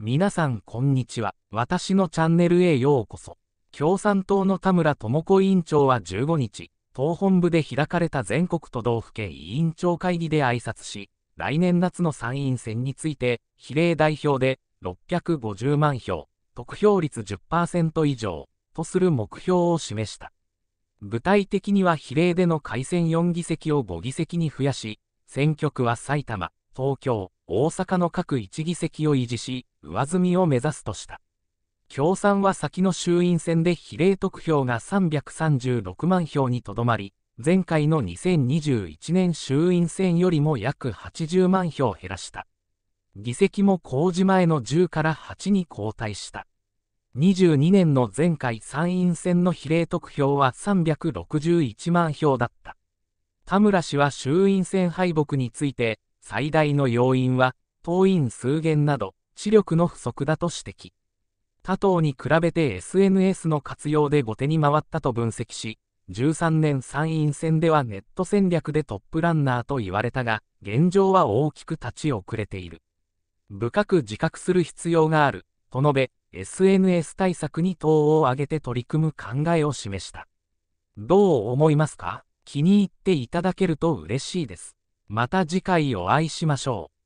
皆さんこんにちは。私のチャンネルへようこそ。共産党の田村智子委員長は15日、党本部で開かれた全国都道府県委員長会議で挨拶し、来年夏の参院選について、比例代表で650万票、得票率10%以上、とする目標を示した。具体的には比例での改選4議席を5議席に増やし、選挙区は埼玉、東京、大阪の各1議席を維持し、上積みを目指すとした。共産は先の衆院選で比例得票が336万票にとどまり、前回の2021年衆院選よりも約80万票減らした。議席も公示前の10から8に後退した。22年の前回参院選の比例得票は361万票だった。田村氏は衆院選敗北について、最大の要因は、党員数減など、知力の不足だと指摘。他党に比べて SNS の活用で後手に回ったと分析し、13年参院選ではネット戦略でトップランナーと言われたが、現状は大きく立ち遅れている。深く自覚する必要がある、と述べ、SNS 対策に党を挙げて取り組む考えを示した。どう思いますか気に入っていただけると嬉しいです。また次回お会いしましょう。